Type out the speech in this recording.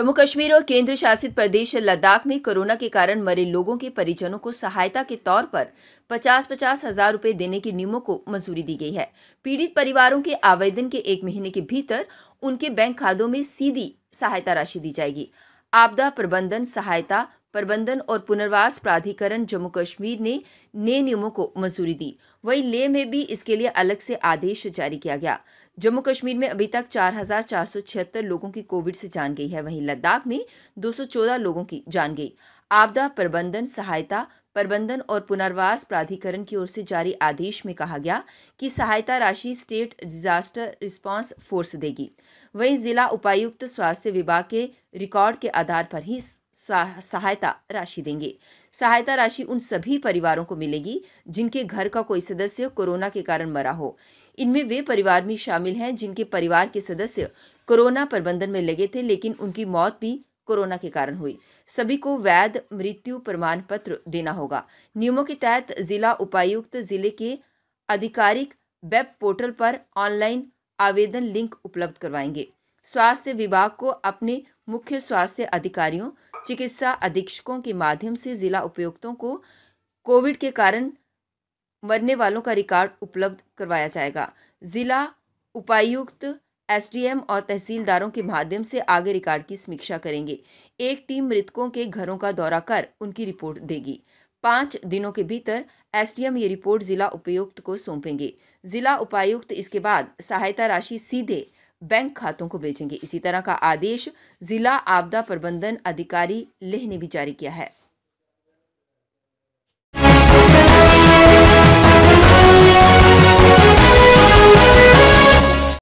जम्मू कश्मीर और केंद्र शासित प्रदेश लद्दाख में कोरोना के कारण मरे लोगों के परिजनों को सहायता के तौर पर पचास पचास हजार रुपये देने के नियमों को मंजूरी दी गई है पीड़ित परिवारों के आवेदन के एक महीने के भीतर उनके बैंक खातों में सीधी सहायता राशि दी जाएगी आपदा प्रबंधन सहायता प्रबंधन और पुनर्वास प्राधिकरण जम्मू कश्मीर ने नए नियमों को मंजूरी दी वहीं लेह में भी इसके लिए अलग से आदेश जारी किया गया जम्मू कश्मीर में अभी तक चार लोगों की कोविड से जान गई है वहीं लद्दाख में 214 लोगों की जान गई आपदा प्रबंधन सहायता प्रबंधन और पुनर्वास प्राधिकरण की ओर से जारी आदेश में कहा गया कि सहायता राशि स्टेट डिजास्टर रिस्पांस फोर्स देगी वहीं जिला उपायुक्त स्वास्थ्य विभाग के रिकॉर्ड के आधार पर ही सहायता राशि देंगे सहायता राशि उन सभी परिवारों को मिलेगी जिनके घर का कोई सदस्य कोरोना के कारण मरा हो इनमें वे परिवार भी शामिल हैं जिनके परिवार के सदस्य कोरोना प्रबंधन में लगे थे लेकिन उनकी मौत भी कोरोना के कारण हुई सभी को वैध मृत्यु प्रमाण पत्र देना होगा नियमों के तहत जिला उपायुक्त जिले के आधिकारिक वेब पोर्टल पर ऑनलाइन आवेदन लिंक उपलब्ध करवाएंगे स्वास्थ्य विभाग को अपने मुख्य स्वास्थ्य अधिकारियों चिकित्सा अधीक्षकों के माध्यम से जिला उपयुक्तों को कोविड के कारण मरने वालों का रिकॉर्ड उपलब्ध करवाया जाएगा जिला उपायुक्त एसडीएम और तहसीलदारों के माध्यम से आगे रिकॉर्ड की समीक्षा करेंगे एक टीम मृतकों के घरों का दौरा कर उनकी रिपोर्ट देगी पाँच दिनों के भीतर एसडीएम ये रिपोर्ट जिला उपायुक्त को सौंपेंगे जिला उपायुक्त इसके बाद सहायता राशि सीधे बैंक खातों को बेचेंगे इसी तरह का आदेश जिला आपदा प्रबंधन अधिकारी लेह ने भी जारी किया है